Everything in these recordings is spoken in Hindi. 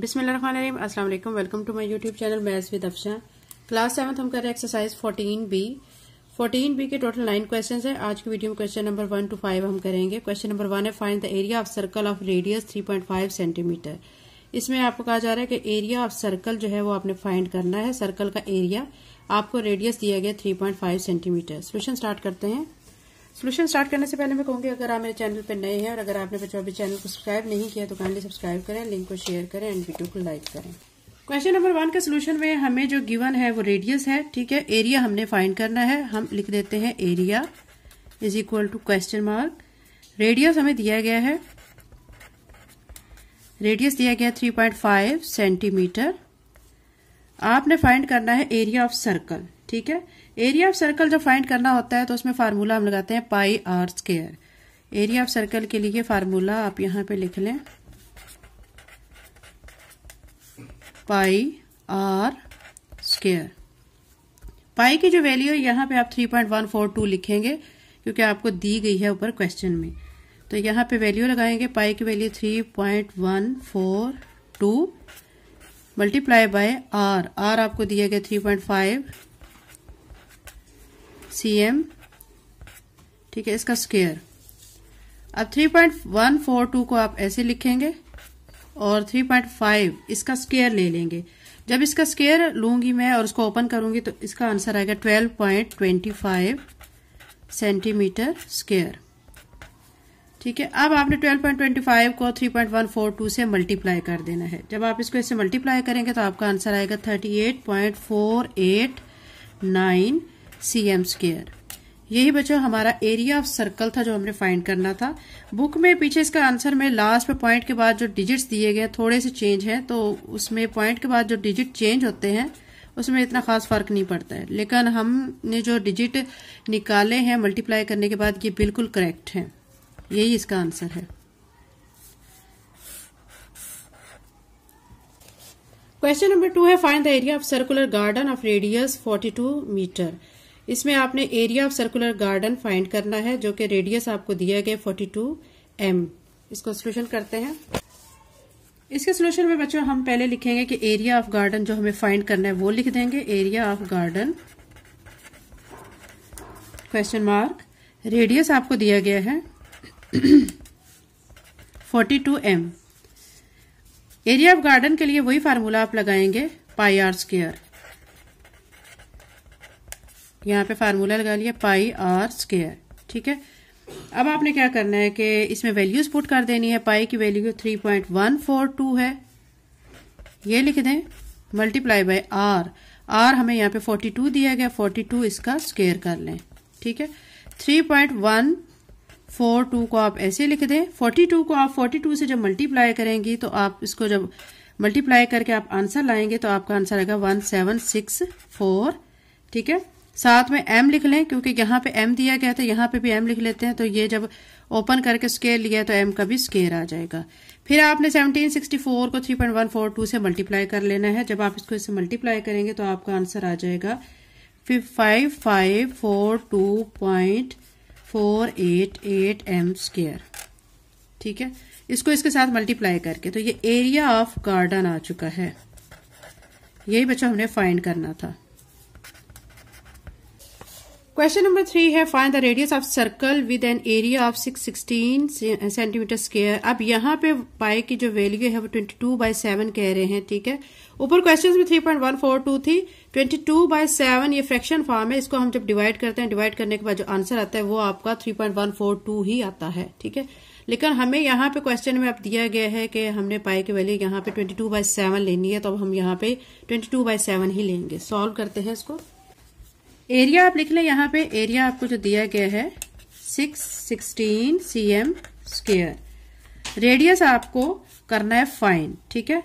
बिसमीम अस्सलाम welcome to my YouTube channel maths with Afsha class seventh हम कर रहे हैं exercise fourteen B fourteen B के टोटल नाइन क्वेश्चंस हैं आज की वीडियो में question number one two five हम करेंगे क्वेश्चन नंबर वन है find the area of circle of radius three centimetre इसमें आपको कहा जा रहा है कि एरिया ऑफ सर्कल जो है वो आपने फाइंड करना है सर्कल का एरिया आपको रेडियस दिया गया थ्री सेंटीमीटर क्वेश्चन स्टार्ट करते हैं सोल्यूशन स्टार्ट करने से पहले मैं कहूंगी अगर आप मेरे चैनल पर नए हैं और अगर आपने बच्चों अभी चैनल को सब्सक्राइब नहीं किया तो काइंडली सब्सक्राइब करें लिंक को शेयर करें एंड वीडियो को लाइक करें क्वेश्चन नंबर वन के सोल्यूशन में हमें जो गिवन है वो रेडियस है ठीक है एरिया हमने फाइंड करना है हम लिख देते हैं area is equal to question mark radius हमें दिया गया है रेडियस दिया गया थ्री पॉइंट फाइव सेंटीमीटर आपने फाइंड करना है एरिया ऑफ सर्कल ठीक है एरिया ऑफ सर्कल जब फाइंड करना होता है तो उसमें फार्मूला हम लगाते हैं pi R square area of circle के लिए फार्मूला आप यहाँ पे लिख लें पाई आर स्केयर पाई की जो वैल्यू है यहाँ पे आप 3.142 लिखेंगे क्योंकि आपको दी गई है ऊपर क्वेश्चन में तो यहाँ पे वैल्यू लगाएंगे पाई की value 3.142 multiply by R R आपको दिया गया थ्री सी एम ठीक है इसका स्क्वेयर अब 3.142 को आप ऐसे लिखेंगे और 3.5 इसका स्क्वेयर ले लेंगे जब इसका स्क्वेयर लूंगी मैं और उसको ओपन करूंगी तो इसका आंसर आएगा 12.25 सेंटीमीटर स्क्वेयर ठीक है अब आपने 12.25 को 3.142 से मल्टीप्लाई कर देना है जब आप इसको इससे मल्टीप्लाई करेंगे तो आपका आंसर आएगा 38.489 सी एम स्केयर यही बच्चों हमारा एरिया ऑफ सर्कल था जो हमने फाइंड करना था बुक में पीछे इसका आंसर में लास्ट में पॉइंट के बाद जो डिजिट्स दिए गए थोड़े से चेंज हैं तो उसमें पॉइंट के बाद जो डिजिट चेंज होते हैं उसमें इतना खास फर्क नहीं पड़ता है लेकिन हमने जो डिजिट निकाले हैं मल्टीप्लाई करने के बाद ये बिल्कुल करेक्ट है यही इसका आंसर है क्वेश्चन नंबर टू है find the area of circular garden of radius 42 metre इसमें आपने area of circular garden find करना है जो कि रेडियस आपको दिया गया फोर्टी टू एम इसको सोल्यूशन करते हैं इसके सोल्यूशन में बच्चों हम पहले लिखेंगे कि एरिया ऑफ गार्डन जो हमें फाइंड करना है वो लिख देंगे area of garden question mark radius आपको दिया गया है forty two M area of garden के लिए वही फार्मूला आप लगाएंगे पाई आर स्क्र यहाँ पे फार्मूला लगा लिया पाई आर स्केयर ठीक है अब आपने क्या करना है कि इसमें वैल्यूज पुट कर देनी है पाई की value three point one four two है ये लिख दें मल्टीप्लाई बाय आर आर हमें यहाँ पे फोर्टी टू दिया गया फोर्टी टू इसका स्केयर कर लें ठीक है three point one four two को आप ऐसे लिख दें फोर्टी टू को आप फोर्टी टू से जब मल्टीप्लाई करेंगी तो आप इसको जब मल्टीप्लाई करके आप आंसर लाएंगे तो आपका आंसर आएगा वन सेवन सिक्स फोर ठीक है साथ में एम लिख लें क्योंकि यहाँ पे एम दिया गया था यहाँ पे भी एम लिख लेते हैं तो ये जब ओपन करके स्केयर लिया तो एम का भी स्केयर आ जाएगा फिर आपने 1764 को 3.142 से मल्टीप्लाई कर लेना है जब आप इसको इससे मल्टीप्लाई करेंगे तो आपका आंसर आ जाएगा five five four two four eight eight M square ठीक है इसको इसके साथ मल्टीप्लाई करके तो ये एरिया ऑफ गार्डन आ चुका है यही बच्चा हमने फाइंड करना था क्वेश्चन नंबर थ्री है find the radius of circle with an area of six sixteen centimetre square अब यहाँ पे पाई की जो वैल्यू है वो ट्वेंटी टू बाई सेवन कह रहे हैं ठीक है ऊपर क्वेश्चन में three point one four two थी ट्वेंटी टू बाई सेवन ये फ्रैक्शन फॉर्म है इसको हम जब डिवाइड करते हैं डिवाइड करने के बाद जो आंसर आता है वो आपका three point one four two ही आता है ठीक है लेकिन हमें यहाँ पे क्वेश्चन में अब दिया गया है कि हमने पाई की वैल्यू यहाँ पे ट्वेंटी टू बाई सेवन लेनी है तो अब हम यहाँ पे ट्वेंटी टू बाई सेवन ही लेंगे सॉल्व करते हैं इसको एरिया आप लिख लें यहाँ पे एरिया आपको जो दिया गया है six sixteen C M square radius आपको करना है फाइन ठीक है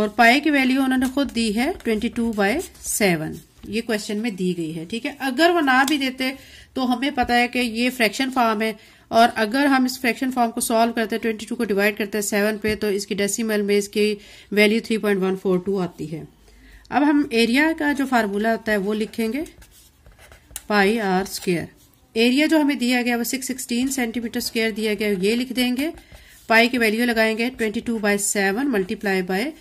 और पाए की वैल्यू उन्होंने खुद दी है ट्वेंटी टू बाय सेवन ये क्वेश्चन में दी गई है ठीक है अगर वो ना भी देते तो हमें पता है कि ये फ्रैक्शन फॉर्म है और अगर हम इस फ्रैक्शन फॉर्म को सॉल्व करते हैं ट्वेंटी टू को डिवाइड करते हैं सेवन पे तो इसकी डेसीमल में इसकी value three point one four two आती है अब हम एरिया का जो फार्मूला होता है वो लिखेंगे पाई आर स्क्र एरिया जो हमें दिया गया वो सिक्स सिक्सटीन सेंटीमीटर स्क्वेयर दिया गया ये लिख देंगे पाई की वैल्यू लगाएंगे twenty two by seven multiply by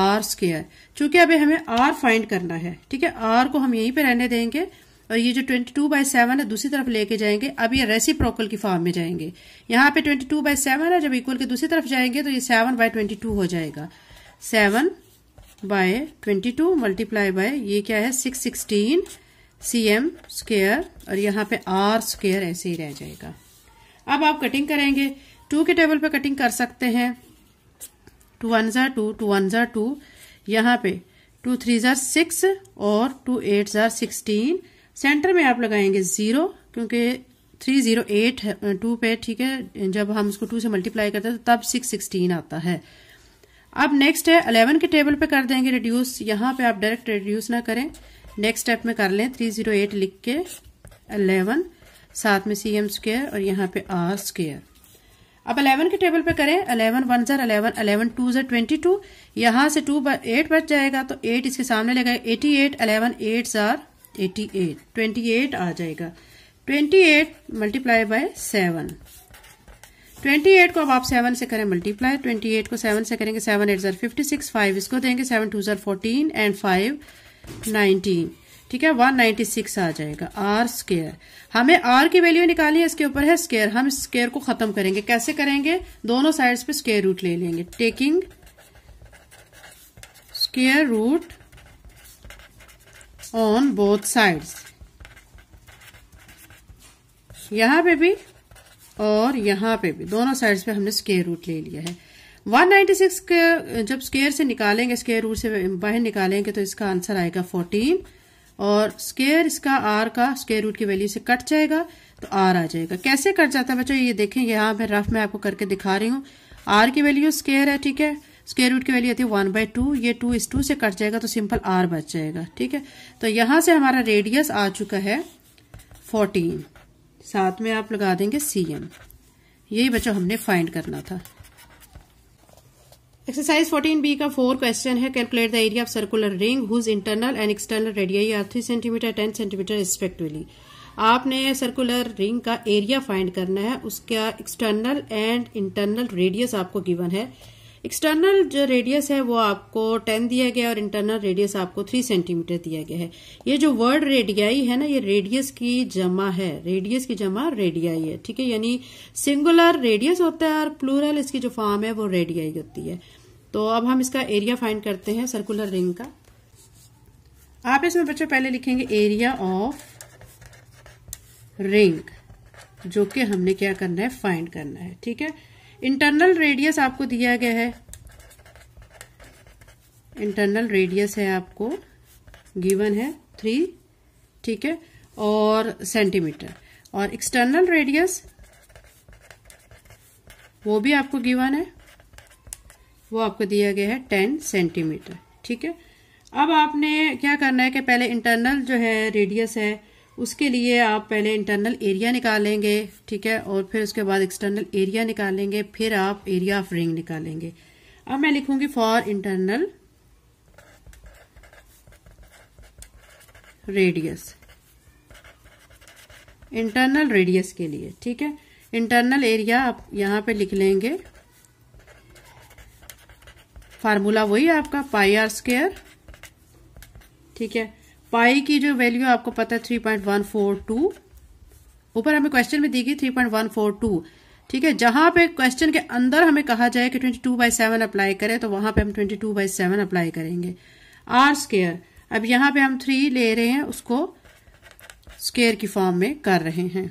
R square चूंकि अभी हमें आर फाइंड करना है ठीक है आर को हम यहीं पे रहने देंगे और ये जो ट्वेंटी टू बाई सेवन है दूसरी तरफ लेके जाएंगे अब ये प्रोकल की फॉर्म में जाएंगे यहाँ पे ट्वेंटी टू बाई सेवन है जब इक्वल के दूसरी तरफ जाएंगे तो ये सेवन बाय टू हो जाएगा seven by two multiply by ये क्या है सिक्सटीन सी एम स्क्र और यहाँ पे आर स्क्र ऐसे ही रह जाएगा अब आप कटिंग करेंगे टू के टेबल पे कटिंग कर सकते हैं two one are two two one are two यहाँ पे टू थ्री ज़ार सिक्स और two eight are sixteen centre में आप लगाएंगे ज़ीरो क्योंकि थ्री ज़ीरो एट टू पे ठीक है जब हम उसको टू से मल्टीप्लाई करते हैं तो तब सिक्स सिक्सटीन आता है अब नेक्स्ट है अलेवन के टेबल पे कर देंगे रिड्यूस यहाँ पे आप डायरेक्ट रिड्यूस ना करें नेक्स्ट स्टेप में कर लें थ्री जीरो एट लिख के अलेवन साथ में सी एम स्क्र और यहाँ पे आर स्क्र अब अलेवन के टेबल पे करें eleven one are eleven eleven two are twenty two यहाँ से टू एट बच जाएगा तो एट इसके सामने लगेगा eighty eight eleven eight are eighty eight twenty eight आ जाएगा twenty eight multiply by seven twenty eight को अब आप सेवन से करें मल्टीप्लाई ट्वेंटी एट को सेवन से करेंगे seven eight are fifty six five इसको देंगे seven two are fourteen and five nineteen ठीक है वन नाइनटी सिक्स आ जाएगा आर स्केयर हमें आर की वैल्यू निकाली है इसके ऊपर है स्केयर हम स्केयर को खत्म करेंगे कैसे करेंगे दोनों साइड पे स्केयर रूट ले लेंगे taking square root on both sides यहां पे भी और यहां पे भी दोनों साइड्स पे हमने स्केयर रूट ले लिया है 196 के जब स्केयर से निकालेंगे स्केयर रूट से बाहर निकालेंगे तो इसका आंसर आएगा 14 और स्केयर इसका आर का स्केयर रूट की वैल्यू से कट जाएगा तो आर आ जाएगा कैसे कट जाता है बच्चों ये देखें यहाँ पर रफ में आपको करके दिखा रही हूँ आर की वैल्यू स्केयर है ठीक है स्केयर रूट की वैल्यू आती है वन बाय टू ये टू इस टू से कट जाएगा तो सिंपल आर बच जाएगा ठीक है तो यहां से हमारा रेडियस आ चुका है फोर्टीन साथ में आप लगा देंगे सी एम यही बच्चों हमने फाइंड करना था एक्सरसाइज बी का फोर क्वेश्चन है calculate the area of circular ring whose internal and external radii are three centimetre ten centimetre respectively आपने सर्कुलर रिंग का एरिया फाइंड करना है उसका एक्सटर्नल एंड इंटरनल रेडियस आपको गिवन है एक्सटर्नल जो रेडियस है वो आपको टेन दिया गया और इंटरनल रेडियस आपको थ्री सेंटीमीटर दिया गया है ये जो वर्ड रेडियाई है ना ये रेडियस की जमा है रेडियस की जमा रेडियाई है ठीक है यानी सिंगुलर रेडियस होता है और प्लूरल इसकी जो फॉर्म है वो रेडियाई होती है तो अब हम इसका एरिया फाइंड करते हैं सर्कुलर रिंग का आप इसमें बच्चों पहले लिखेंगे एरिया ऑफ रिंग जो कि हमने क्या करना है फाइंड करना है ठीक है इंटरनल रेडियस आपको दिया गया है इंटरनल रेडियस है आपको गिवन है थ्री ठीक है और सेंटीमीटर और एक्सटर्नल रेडियस वो भी आपको गिवन है वो आपको दिया गया है टेन सेंटीमीटर ठीक है अब आपने क्या करना है कि पहले इंटरनल जो है रेडियस है उसके लिए आप पहले इंटरनल एरिया निकालेंगे ठीक है और फिर उसके बाद एक्सटर्नल एरिया निकालेंगे फिर आप एरिया ऑफ रिंग निकालेंगे अब मैं लिखूंगी for internal radius internal radius के लिए ठीक है इंटरनल एरिया आप यहां पे लिख लेंगे फार्मूला वही है आपका पाई आर स्केयर ठीक है पाई की जो वैल्यू आपको पता है three point one four two ऊपर हमें क्वेश्चन में दी गई three point one four two ठीक है जहां पे क्वेश्चन के अंदर हमें कहा जाए कि twenty two by seven apply करें तो वहां पे हम twenty two by seven apply करेंगे आर स्केयर अब यहां पे हम थ्री ले रहे हैं उसको स्केयर की फॉर्म में कर रहे हैं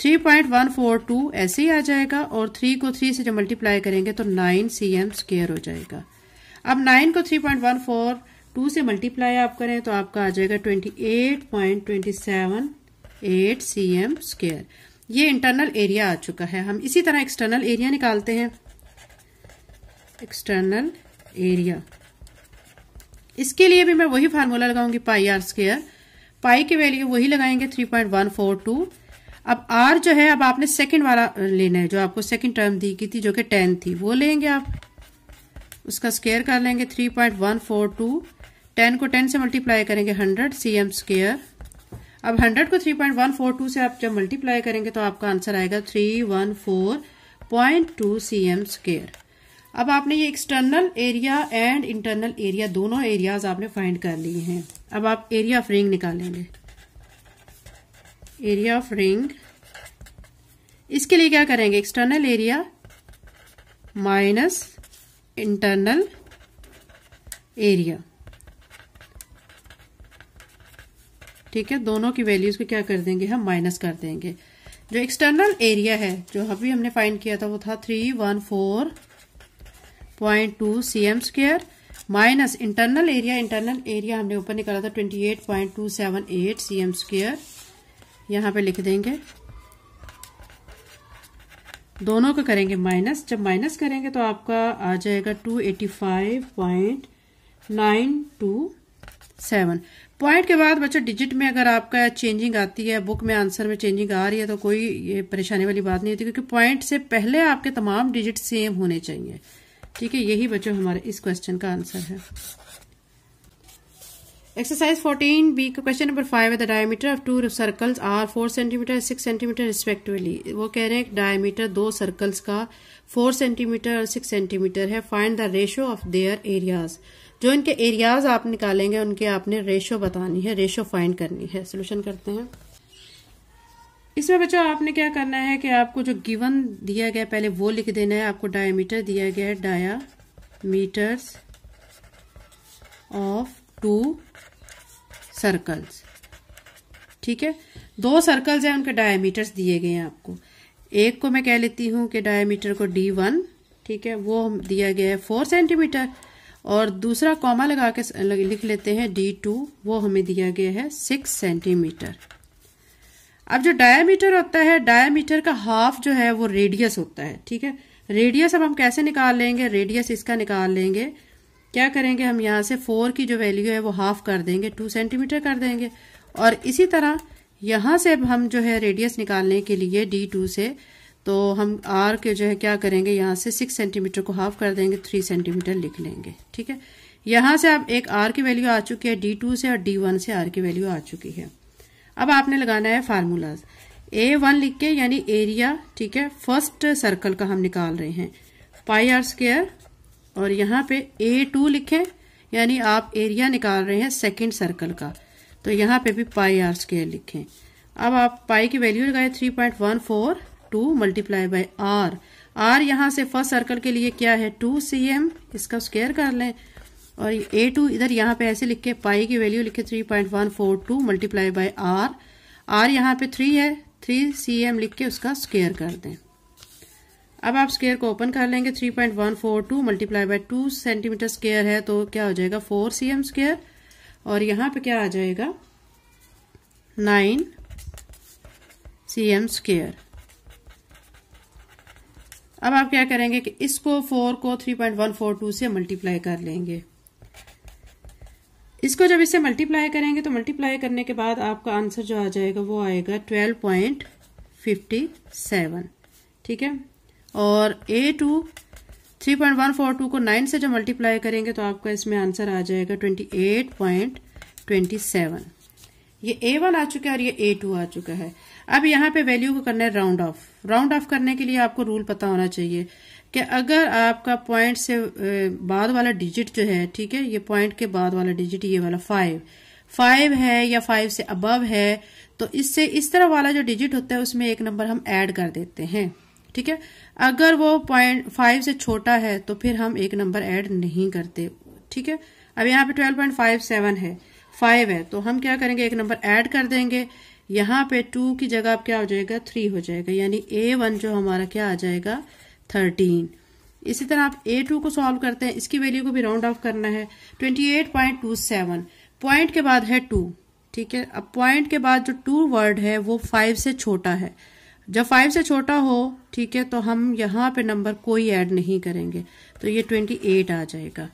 three point one four two ऐसे ही आ जाएगा और थ्री को थ्री से जब मल्टीप्लाई करेंगे तो नाइन सी एम स्केयर हो जाएगा अब नाइन को three point one four two से मल्टीप्लाई आप करें तो आपका आ जाएगा twenty eight point twenty seven eight C M square ये इंटरनल एरिया आ चुका है हम इसी तरह एक्सटर्नल एरिया निकालते हैं एक्सटर्नल एरिया इसके लिए भी मैं वही फार्मूला लगाऊंगी पाई आर स्केयर पाई की वैल्यू वही लगाएंगे three point one four two अब आर जो है अब आपने सेकेंड वाला लेना है जो आपको सेकेंड टर्म दी गई थी जो कि टेन थी वो लेंगे आप उसका स्केयर कर लेंगे three point one four two ten को टेन से मल्टीप्लाई करेंगे हंड्रेड सी एम स्केयर अब हंड्रेड को three point one four two से आप जब मल्टीप्लाई करेंगे तो आपका आंसर आएगा three one four point two C M square अब आपने ये external area and internal area दोनों एरियाज आपने फाइंड कर लिए हैं अब आप एरिया ऑफ रिंग निकालेंगे एरिया ऑफ रिंग इसके लिए क्या करेंगे external area minus internal area ठीक है दोनों की वैल्यूज को क्या कर देंगे हम माइनस कर देंगे जो एक्सटर्नल एरिया है जो अभी हमने फाइंड किया था वो था three one four point two C M square minus internal area internal area हमने ऊपर निकाला था twenty eight point two seven eight C M square यहाँ पे लिख देंगे दोनों को करेंगे माइनस जब माइनस करेंगे तो आपका आ जाएगा two eighty five point nine two seven point के बाद बच्चों डिजिट में अगर आपका चेंजिंग आती है बुक में आंसर में चेंजिंग आ रही है तो कोई ये परेशानी वाली बात नहीं होती क्योंकि पॉइंट से पहले आपके तमाम डिजिट सेम होने चाहिए ठीक है यही बच्चों हमारे इस क्वेश्चन का आंसर है एक्सरसाइज 14 बी का क्वेश्चन नंबर फाइव है the diameter of two circles are four centimetre six centimetre respectively वो कह रहे हैं डायमीटर दो सर्कल्स का फोर सेंटीमीटर और सिक्स सेंटीमीटर है find the ratio of their areas जो इनके एरियाज आप निकालेंगे उनके आपने रेशो बतानी है रेशो फाइंड करनी है सोल्यूशन करते हैं इसमें बच्चों आपने क्या करना है कि आपको जो गिवन दिया गया पहले वो लिख देना है आपको डायमीटर दिया गया है diameters of two circles ठीक है दो सर्कल्स हैं उनके डायमीटर्स दिए गए हैं आपको एक को मैं कह लेती हूँ कि डायमीटर को डी वन ठीक है वो दिया गया है फोर सेंटीमीटर और दूसरा कॉमा लगा के लिख लेते हैं डी टू वो हमें दिया गया है सिक्स सेंटीमीटर अब जो डायामीटर होता है डायामीटर का हाफ जो है वो रेडियस होता है ठीक है रेडियस अब हम कैसे निकाल लेंगे रेडियस इसका निकाल लेंगे क्या करेंगे हम यहाँ से फोर की जो वैल्यू है वो हाफ कर देंगे टू सेंटीमीटर कर देंगे और इसी तरह यहाँ से हम जो है रेडियस निकालने के लिए डी टू से तो हम आर के जो है क्या करेंगे यहाँ से सिक्स सेंटीमीटर को हाफ कर देंगे थ्री सेंटीमीटर लिख लेंगे ठीक है यहाँ से अब एक आर की वैल्यू आ चुकी है डी टू से और डी वन से आर की वैल्यू आ चुकी है अब आपने लगाना है फार्मूलाज ए वन लिख के यानी एरिया ठीक है फर्स्ट सर्कल का हम निकाल रहे हैं पाई आर स्क्र और यहाँ पे ए टू लिखें यानी आप एरिया निकाल रहे हैं सेकंड सर्कल का तो यहाँ पे भी पाई आर स्केयर लिखें अब आप पाई की वैल्यू लगाए three point one four two multiply by R R यहाँ से फर्स्ट सर्कल के लिए क्या है टू सी एम इसका स्केयर कर लें और ए टू इधर यहाँ पे ऐसे लिख के पाई की वैल्यू लिखे three point one four two multiply by R R यहाँ पे थ्री है थ्री सी एम लिख के उसका स्केयर कर दें अब आप स्केयर को ओपन कर लेंगे three point one four two multiply by two centimetre square है तो क्या हो जाएगा फोर सी एम स्केयर और यहां पे क्या आ जाएगा नाइन सी एम स्केयर अब आप क्या करेंगे कि इसको फोर को three point one four two से मल्टीप्लाई कर लेंगे इसको जब इसे मल्टीप्लाई करेंगे तो मल्टीप्लाई करने के बाद आपका आंसर जो आ जाएगा वो आएगा ट्वेल्व पॉइंट फिफ्टी सेवन ठीक है और A two three point one four two को नाइन से जब मल्टीप्लाई करेंगे तो आपका इसमें आंसर आ जाएगा twenty eight point twenty seven ये ए वन आ चुका है और ये ए टू आ चुका है अब यहाँ पे वैल्यू को करना है राउंड ऑफ राउंड ऑफ करने के लिए आपको रूल पता होना चाहिए कि अगर आपका पॉइंट से बाद वाला डिजिट जो है ठीक है ये पॉइंट के बाद वाला डिजिट ये वाला फाइव फाइव है या फाइव से अबव है तो इससे इस तरह वाला जो डिजिट होता है उसमें एक नंबर हम ऐड कर देते हैं ठीक है अगर वो पॉइंट फाइव से छोटा है तो फिर हम एक नंबर ऐड नहीं करते ठीक है अब यहाँ पे ट्वेल्व पॉइंट फाइव सेवन है फाइव है तो हम क्या करेंगे एक नंबर ऐड कर देंगे यहाँ पे टू की जगह अब क्या हो जाएगा थ्री हो जाएगा यानी ए वन जो हमारा क्या आ जाएगा थर्टीन इसी तरह आप ए टू को सॉल्व करते हैं इसकी वैल्यू को भी राउंड ऑफ करना है twenty eight point two seven point के बाद है टू ठीक है अब पॉइंट के बाद जो टू वर्ड है वो फाइव से छोटा है जब फाइव से छोटा हो ठीक है तो हम यहाँ पे नंबर कोई ऐड नहीं करेंगे तो ये ट्वेंटी एट आ जाएगा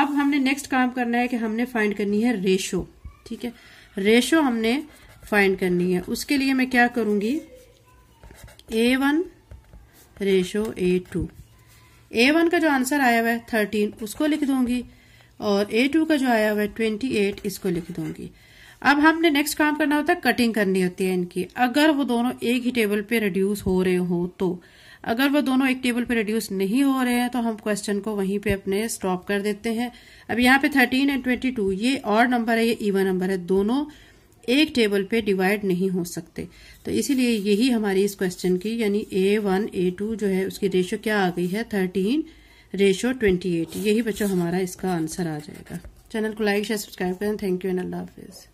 अब हमने नेक्स्ट काम करना है कि हमने फाइंड करनी है रेशो ठीक है रेशो हमने फाइंड करनी है उसके लिए मैं क्या करूँगी A one ratio A two A one का जो आंसर आया हुआ है थर्टीन उसको लिख दूंगी और ए टू का जो आया हुआ है ट्वेंटी एट इसको लिख दूंगी अब हमने नेक्स्ट काम करना होता है कटिंग करनी होती है इनकी अगर वो दोनों एक ही टेबल पे रिड्यूस हो रहे हो तो अगर वो दोनों एक टेबल पे रिड्यूस नहीं हो रहे हैं तो हम क्वेश्चन को वहीं पे अपने स्टॉप कर देते हैं अब यहाँ पे थर्टीन एंड ट्वेंटी टू ये और नंबर है ये इवन नंबर है दोनों एक टेबल पे डिवाइड नहीं हो सकते तो इसीलिए यही हमारी इस क्वेश्चन की यानी ए वन ए टू जो है उसकी रेशो क्या आ गई है थर्टीन रेशो ट्वेंटी एट यही बच्चों हमारा इसका आंसर आ जाएगा चैनल को लाइक शेयर सब्सक्राइब करें थैंक यू एंड अल्लाह हाफिज़